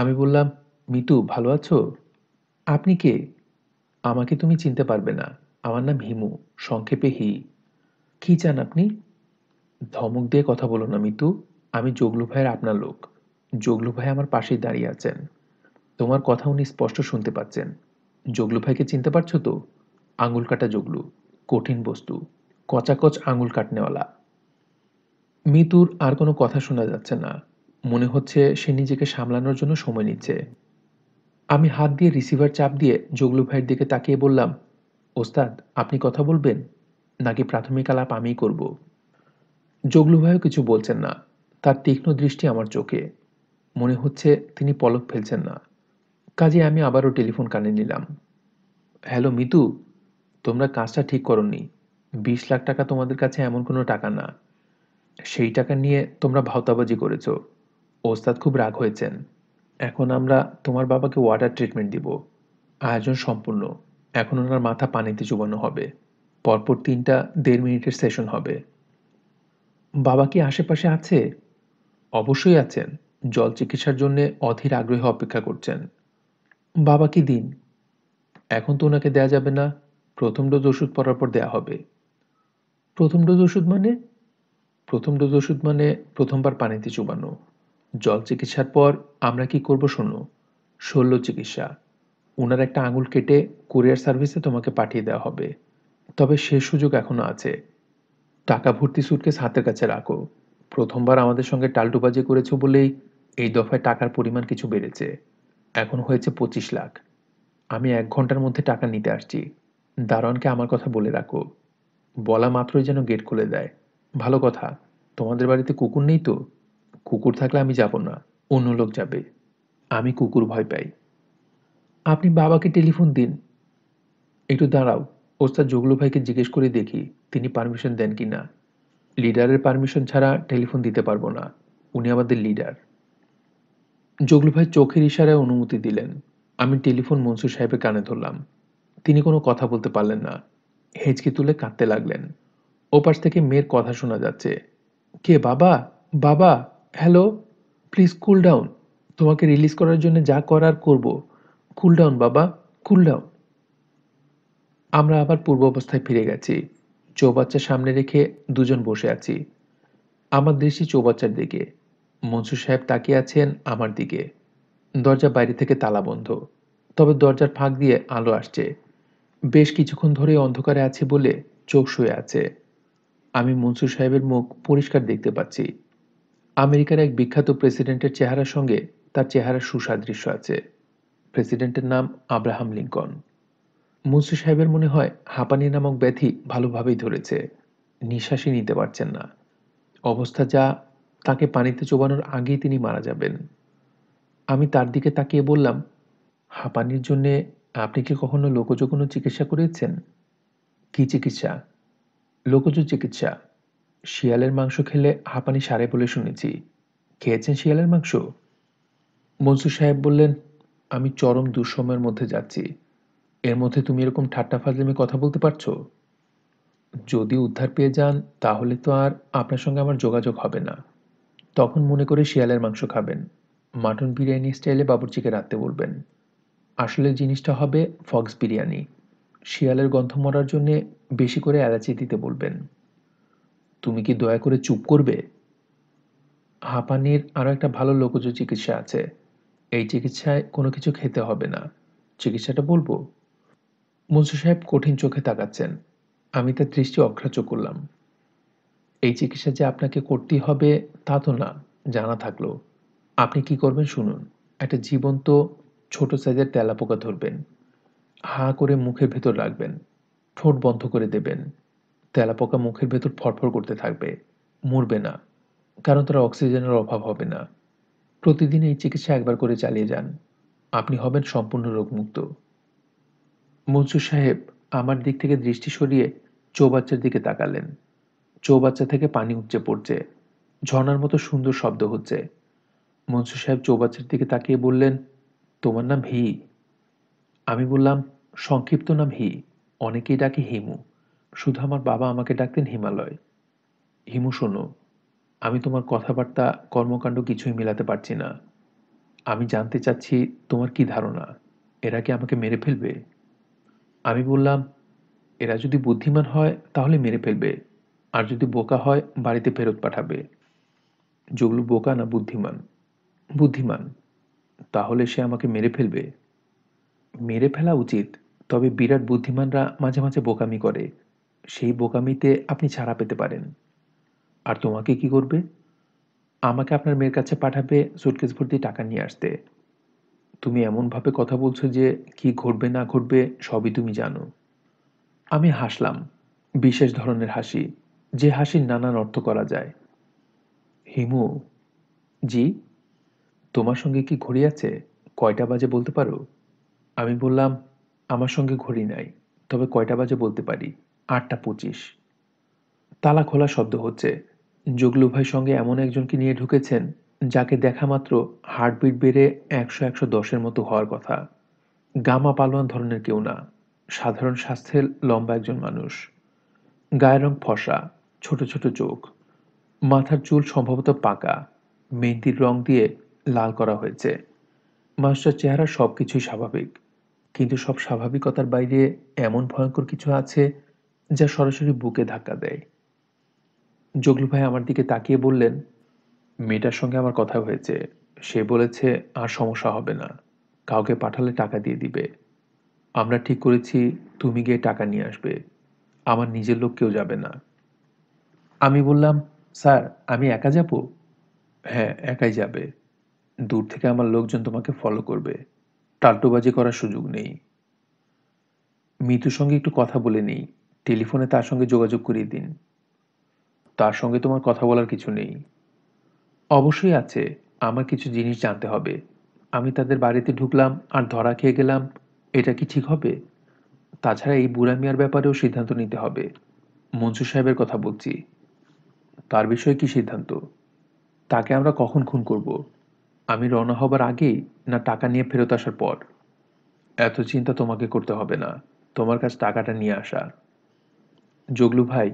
আমি বললাম মিতু ভালো আছো আপনি কে আমাকে তুমি চিনতে পারবে না আমার নাম হিমু সংক্ষেপে হি কি চান আপনি ধমক দিয়ে কথা বলো না মিতু আমি জগলু ভাইয়ের আপনার লোক জগলু ভাই আমার পাশেই দাঁড়িয়ে আছেন তোমার কথা উনি স্পষ্ট শুনতে পাচ্ছেন জগলু ভাইকে চিনতে পারছো তো আঙুল কাটা জগলু কঠিন বস্তু কচাকচ আঙুল কাটনেওয়ালা মিতুর আর কোনো কথা শোনা যাচ্ছে না মনে হচ্ছে সে নিজেকে সামলানোর জন্য সময় নিচ্ছে আমি হাত দিয়ে রিসিভার চাপ দিয়ে জগলু ভাইয়ের দিকে তাকিয়ে বললাম ওস্তাদ আপনি কথা বলবেন নাকি প্রাথমিক আলাপ আমিই করব জগলু ভাইও কিছু বলছেন না তার তীক্ষ্ণ দৃষ্টি আমার চোখে মনে হচ্ছে তিনি পলক ফেলছেন না কাজে আমি আবারও টেলিফোন কানে নিলাম হ্যালো মিতু তোমরা কাজটা ঠিক করনি বিশ লাখ টাকা তোমাদের কাছে এমন কোনো টাকা না সেই টাকা নিয়ে তোমরা ভাওতাবাজি করেছ ওস্তাদ খুব রাগ হয়েছেন এখন আমরা তোমার বাবাকে ওয়াটার ট্রিটমেন্ট দিব আয়োজন সম্পূর্ণ এখন ওনার মাথা পানিতে চুবানো হবে পরপর তিনটা দেড় মিনিটের সেশন হবে বাবা কি আশেপাশে আছে অবশ্যই আছেন জল চিকিৎসার জন্যে অধীর আগ্রহে অপেক্ষা করছেন বাবা কি দিন এখন তো ওনাকে দেয়া যাবে না প্রথম ডোজ ওষুধ পরার পর দেয়া হবে প্রথম ডোজ ওষুধ মানে প্রথম ডোজ ওষুধ মানে প্রথমবার পানিতে চুবানো জল চিকিৎসার পর আমরা কি করব শোনো শল্য চিকিৎসা ওনার একটা আঙুল কেটে কুরিয়ার সার্ভিসে তোমাকে পাঠিয়ে দেওয়া হবে তবে সে সুযোগ এখনও আছে টাকা ভর্তি সুটকেস হাতের কাছে রাখো প্রথমবার আমাদের সঙ্গে টালটুবাজি করেছো বলেই এই দফায় টাকার পরিমাণ কিছু বেড়েছে এখন হয়েছে পঁচিশ লাখ আমি এক ঘন্টার মধ্যে টাকা নিতে আসছি দারোয়ানকে আমার কথা বলে রাখো বলা মাত্রই যেন গেট খুলে দেয় ভালো কথা তোমাদের বাড়িতে কুকুর নেই তো কুকুর থাকলে আমি যাব না অন্য লোক যাবে আমি কুকুর ভয় পাই আপনি বাবাকে টেলিফোন দিন একটু দাঁড়াও ওস্তাদ জগলু ভাইকে জিজ্ঞেস করে দেখি তিনি পারমিশন দেন কি না লিডারের পারমিশন ছাড়া টেলিফোন দিতে পারবো না উনি আমাদের লিডার জগলু ভাই চোখের ইশারায় অনুমতি দিলেন আমি টেলিফোন মনসুর সাহেবের কানে ধরলাম তিনি কোনো কথা বলতে পারলেন না হেঁচকি তুলে কাঁদতে লাগলেন ওপাশ থেকে মেয়ের কথা শোনা যাচ্ছে কে বাবা বাবা হ্যালো প্লিজ কুল ডাউন তোমাকে রিলিজ করার জন্য যা করার করব কুল ডাউন বাবা কুল ডাউন আমরা আবার পূর্ব অবস্থায় ফিরে গেছি চৌবাচ্চা সামনে রেখে দুজন বসে আছি আমার দৃষ্টি চৌবাচ্চার দিকে মনসুর সাহেব তাকিয়ে আছেন আমার দিকে দরজা বাইরে থেকে তালা বন্ধ তবে দরজার ফাঁক দিয়ে আলো আসছে বেশ কিছুক্ষণ ধরে অন্ধকারে আছি বলে চোখ শুয়ে আছে আমি মনসুর সাহেবের মুখ পরিষ্কার দেখতে পাচ্ছি আমেরিকার এক বিখ্যাত প্রেসিডেন্টের চেহারার সঙ্গে তার চেহারার সুসাদৃশ্য আছে প্রেসিডেন্টের নাম আব্রাহাম লিঙ্কন মুন্সি সাহেবের মনে হয় হাঁপানি নামক ব্যাধি ভালোভাবেই ধরেছে নিঃশ্বাসই নিতে পারছেন না অবস্থা যা তাকে পানিতে চোবানোর আগেই তিনি মারা যাবেন আমি তার দিকে তাকিয়ে বললাম হাঁপানির জন্যে আপনি কি কখনো লোকজ কোনো চিকিৎসা করেছেন কি চিকিৎসা লোকজ চিকিৎসা শিয়ালের মাংস খেলে হাঁপানি সারে বলে শুনেছি খেয়েছেন শিয়ালের মাংস মনসুর সাহেব বললেন আমি চরম দুঃসময়ের মধ্যে যাচ্ছি এর মধ্যে তুমি এরকম ঠাট্টা ফাজলামি কথা বলতে পারছো যদি উদ্ধার পেয়ে যান তাহলে তো আর আপনার সঙ্গে আমার যোগাযোগ হবে না তখন মনে করে শিয়ালের মাংস খাবেন মাটন বিরিয়ানি স্টাইলে বাবুর্চিকে রাখতে বলবেন আসলে জিনিসটা হবে ফক্স বিরিয়ানি শিয়ালের গন্ধ মরার জন্যে বেশি করে এলাচি দিতে বলবেন তুমি কি দয়া করে চুপ করবে হাঁপানির আরও একটা ভালো লোকজ চিকিৎসা আছে এই চিকিৎসায় কোনো কিছু খেতে হবে না চিকিৎসাটা বলবো মনসুর সাহেব কঠিন চোখে তাকাচ্ছেন আমি তার দৃষ্টি অগ্রাহ্য করলাম এই চিকিৎসা যে আপনাকে করতেই হবে তা তো না জানা থাকলো আপনি কি করবেন শুনুন একটা জীবন্ত ছোট সাইজের তেলাপোকা ধরবেন হা করে মুখের ভেতর রাখবেন ঠোঁট বন্ধ করে দেবেন তেলাপোকা মুখের ভেতর ফরফর করতে থাকবে মরবে না কারণ তারা অক্সিজেনের অভাব হবে না প্রতিদিন এই চিকিৎসা একবার করে চালিয়ে যান আপনি হবেন সম্পূর্ণ রোগমুক্ত মনসুর সাহেব আমার দিক থেকে দৃষ্টি সরিয়ে চৌবাচ্চার দিকে তাকালেন চৌবাচ্চা থেকে পানি উপচে পড়ছে ঝর্নার মতো সুন্দর শব্দ হচ্ছে মনসুর সাহেব চৌবাচ্চার দিকে তাকিয়ে বললেন তোমার নাম ভি আমি বললাম সংক্ষিপ্ত নাম হি অনেকেই ডাকে হিমু শুধু আমার বাবা আমাকে ডাকতেন হিমালয় হিমু শোনো আমি তোমার কথাবার্তা কর্মকাণ্ড কিছুই মেলাতে পারছি না আমি জানতে চাচ্ছি তোমার কি ধারণা এরা কি আমাকে মেরে ফেলবে আমি বললাম এরা যদি বুদ্ধিমান হয় তাহলে মেরে ফেলবে আর যদি বোকা হয় বাড়িতে ফেরত পাঠাবে যেগুলো বোকা না বুদ্ধিমান বুদ্ধিমান তাহলে সে আমাকে মেরে ফেলবে মেরে ফেলা উচিত তবে বিরাট বুদ্ধিমানরা মাঝে মাঝে বোকামি করে সেই বোকামিতে আপনি ছাড়া পেতে পারেন আর তোমাকে কি করবে আমাকে আপনার মেয়ের কাছে পাঠাবে সুটকেস ভর্তি টাকা নিয়ে আসতে তুমি এমনভাবে কথা বলছো যে কি ঘটবে না ঘটবে সবই তুমি জানো আমি হাসলাম বিশেষ ধরনের হাসি যে হাসির নানান অর্থ করা যায় হিমু জি তোমার সঙ্গে কি ঘড়ি আছে কয়টা বাজে বলতে পারো আমি বললাম আমার সঙ্গে ঘড়ি নাই তবে কয়টা বাজে বলতে পারি আটটা পঁচিশ তালা খোলা শব্দ হচ্ছে জগলু ভাই সঙ্গে এমন একজনকে নিয়ে ঢুকেছেন যাকে দেখা মাত্র হার্টবিট বেড়ে একশো একশো দশের মতো হওয়ার কথা গামা পালোয়ান ধরনের কেউ না সাধারণ স্বাস্থ্যের লম্বা একজন মানুষ গায়ের রং ফসা ছোট ছোট চোখ মাথার চুল সম্ভবত পাকা মেহেন্দির রং দিয়ে লাল করা হয়েছে মানুষটার চেহারা সব কিছুই স্বাভাবিক কিন্তু সব স্বাভাবিকতার বাইরে এমন ভয়ঙ্কর কিছু আছে যা সরাসরি বুকে ধাক্কা দেয় জগলু ভাই আমার দিকে তাকিয়ে বললেন মেয়েটার সঙ্গে আমার কথা হয়েছে সে বলেছে আর সমস্যা হবে না কাউকে পাঠালে টাকা দিয়ে দিবে আমরা ঠিক করেছি তুমি গিয়ে টাকা নিয়ে আসবে আমার নিজের লোক কেউ যাবে না আমি বললাম স্যার আমি একা যাব হ্যাঁ একাই যাবে দূর থেকে আমার লোকজন তোমাকে ফলো করবে টাল্টুবাজি করার সুযোগ নেই মিতুর সঙ্গে একটু কথা বলে নেই টেলিফোনে তার সঙ্গে যোগাযোগ করিয়ে দিন তার সঙ্গে তোমার কথা বলার কিছু নেই অবশ্যই আছে আমার কিছু জিনিস জানতে হবে আমি তাদের বাড়িতে ঢুকলাম আর ধরা খেয়ে গেলাম এটা কি ঠিক হবে তাছাড়া এই বুড়ামিয়ার ব্যাপারেও সিদ্ধান্ত নিতে হবে মনসুর সাহেবের কথা বলছি তার বিষয়ে কি সিদ্ধান্ত তাকে আমরা কখন খুন করবো আমি রওনা হবার আগে না টাকা নিয়ে ফেরত আসার পর এত চিন্তা তোমাকে করতে হবে না তোমার কাছে টাকাটা নিয়ে আসা জগলু ভাই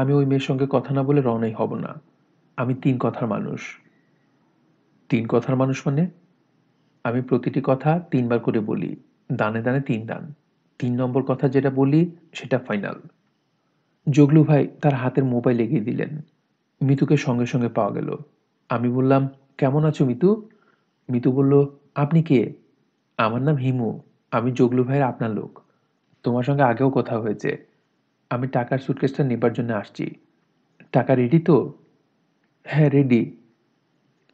আমি ওই মেয়ের সঙ্গে কথা না বলে রওনাই হব না আমি তিন কথার মানুষ তিন কথার মানুষ মানে আমি প্রতিটি কথা তিনবার করে বলি দানে দানে তিন দান তিন নম্বর কথা যেটা বলি সেটা ফাইনাল জগলু ভাই তার হাতের মোবাইল এগিয়ে দিলেন মিতুকে সঙ্গে সঙ্গে পাওয়া গেল আমি বললাম কেমন আছো মিতু মিতু বলল আপনি কে আমার নাম হিমু আমি জগলু ভাইয়ের আপনার লোক তোমার সঙ্গে আগেও কথা হয়েছে আমি টাকার সুটকেসটা নেবার জন্য আসছি টাকা রেডি তো হ্যাঁ রেডি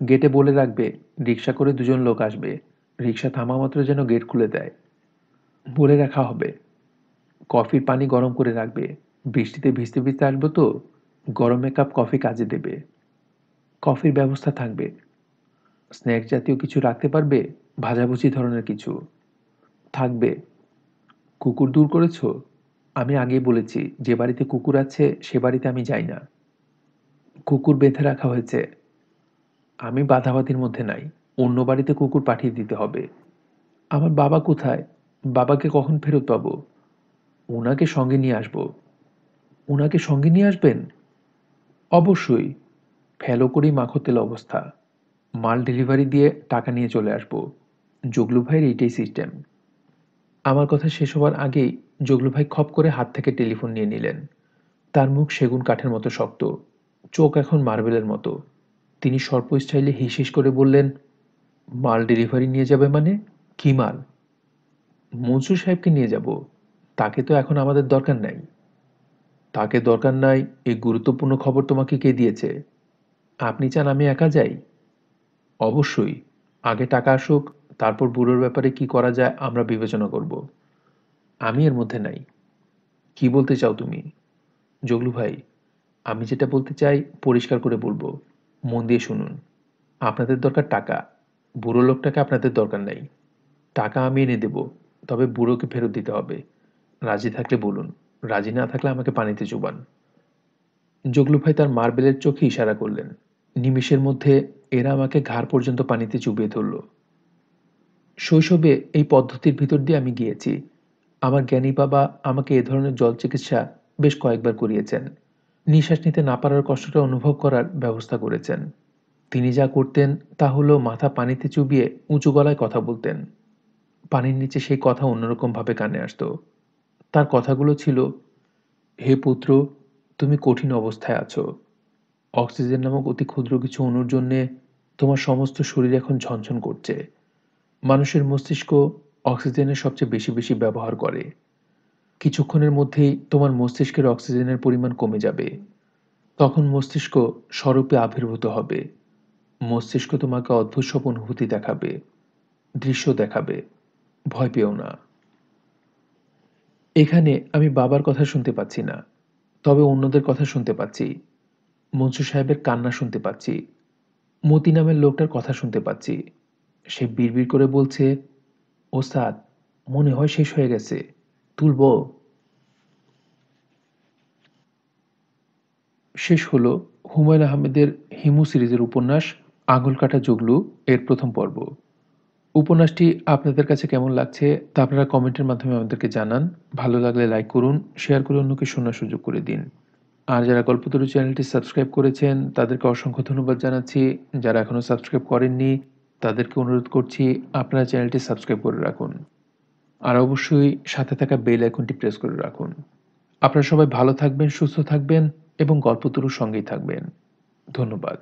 গেটে বলে রাখবে রিক্সা করে দুজন লোক আসবে রিক্সা থামা মাত্র যেন গেট খুলে দেয় বলে রাখা হবে কফির পানি গরম করে রাখবে বৃষ্টিতে ভিজতে ভিজতে আসবো তো গরমে কাপ কফি কাজে দেবে কফির ব্যবস্থা থাকবে স্ন্যাক জাতীয় কিছু রাখতে পারবে ভাজাভুজি ধরনের কিছু থাকবে কুকুর দূর করেছ আমি আগে বলেছি যে বাড়িতে কুকুর আছে সে বাড়িতে আমি যাই না কুকুর বেঁধে রাখা হয়েছে আমি বাধাবাধির মধ্যে নাই অন্য বাড়িতে কুকুর পাঠিয়ে দিতে হবে আমার বাবা কোথায় বাবাকে কখন ফেরত পাবো ওনাকে সঙ্গে নিয়ে আসবো ওনাকে সঙ্গে নিয়ে আসবেন অবশ্যই ফেলো করেই মাখো তেল অবস্থা মাল ডেলিভারি দিয়ে টাকা নিয়ে চলে আসবো জগলু ভাইয়ের এইটাই সিস্টেম আমার কথা শেষ হওয়ার আগেই জগলু ভাই খপ করে হাত থেকে টেলিফোন নিয়ে নিলেন তার মুখ সেগুন কাঠের মতো শক্ত চোখ এখন মার্বেলের মতো তিনি সর্প স্টাইলে হিসিস করে বললেন মাল ডেলিভারি নিয়ে যাবে মানে কি মাল মনসুর সাহেবকে নিয়ে যাব তাকে তো এখন আমাদের দরকার নাই তাকে দরকার নাই এই গুরুত্বপূর্ণ খবর তোমাকে কে দিয়েছে আপনি চান আমি একা যাই অবশ্যই আগে টাকা আসুক তারপর বুড়োর ব্যাপারে কি করা যায় আমরা বিবেচনা করব আমি এর মধ্যে নাই কি বলতে চাও তুমি জগলু ভাই আমি যেটা বলতে চাই পরিষ্কার করে বলবো মন দিয়ে শুনুন আপনাদের দরকার টাকা বুড়ো লোকটাকে আপনাদের দরকার নাই টাকা আমি এনে দেব তবে বুড়োকে ফেরত দিতে হবে রাজি থাকলে বলুন রাজি না থাকলে আমাকে পানিতে চুবান জগলু ভাই তার মার্বেলের চোখে ইশারা করলেন নিমেষের মধ্যে এরা আমাকে ঘাড় পর্যন্ত পানিতে চুবিয়ে ধরল শৈশবে এই পদ্ধতির ভিতর দিয়ে আমি গিয়েছি আমার জ্ঞানী বাবা আমাকে এ ধরনের জল চিকিৎসা বেশ কয়েকবার করিয়েছেন নিঃশ্বাস নিতে না পারার কষ্টটা অনুভব করার ব্যবস্থা করেছেন তিনি যা করতেন তা হলো মাথা পানিতে চুবিয়ে উঁচু গলায় কথা বলতেন পানির নিচে সেই কথা অন্যরকমভাবে কানে আসত তার কথাগুলো ছিল হে পুত্র তুমি কঠিন অবস্থায় আছো অক্সিজেন নামক অতি ক্ষুদ্র কিছু অণুর জন্যে তোমার সমস্ত শরীর এখন ঝনঝন করছে মানুষের মস্তিষ্ক অক্সিজেনের সবচেয়ে বেশি বেশি ব্যবহার করে কিছুক্ষণের মধ্যেই তোমার মস্তিষ্কের অক্সিজেনের পরিমাণ কমে যাবে তখন মস্তিষ্ক স্বরূপে আবির্ভূত হবে মস্তিষ্ক তোমাকে অদ্ভুত সব অনুভূতি দেখাবে দৃশ্য দেখাবে ভয় পেও না এখানে আমি বাবার কথা শুনতে পাচ্ছি না তবে অন্যদের কথা শুনতে পাচ্ছি মনসু সাহেবের কান্না শুনতে পাচ্ছি মতি নামের লোকটার কথা শুনতে পাচ্ছি সে বিড়বিড় করে বলছে ওস্তাদ মনে হয় শেষ হয়ে গেছে তুলব শেষ হলো হুমায়ুন আহমেদের হিমু সিরিজের উপন্যাস আঙুল কাটা জগলু এর প্রথম পর্ব উপন্যাসটি আপনাদের কাছে কেমন লাগছে তা আপনারা কমেন্টের মাধ্যমে আমাদেরকে জানান ভালো লাগলে লাইক করুন শেয়ার করে অন্যকে শোনার সুযোগ করে দিন আর যারা গল্পতরু চ্যানেলটি সাবস্ক্রাইব করেছেন তাদেরকে অসংখ্য ধন্যবাদ জানাচ্ছি যারা এখনও সাবস্ক্রাইব করেননি তাদেরকে অনুরোধ করছি আপনারা চ্যানেলটি সাবস্ক্রাইব করে রাখুন আর অবশ্যই সাথে থাকা বেল আইকনটি প্রেস করে রাখুন আপনারা সবাই ভালো থাকবেন সুস্থ থাকবেন এবং গল্পতরুর সঙ্গেই থাকবেন ধন্যবাদ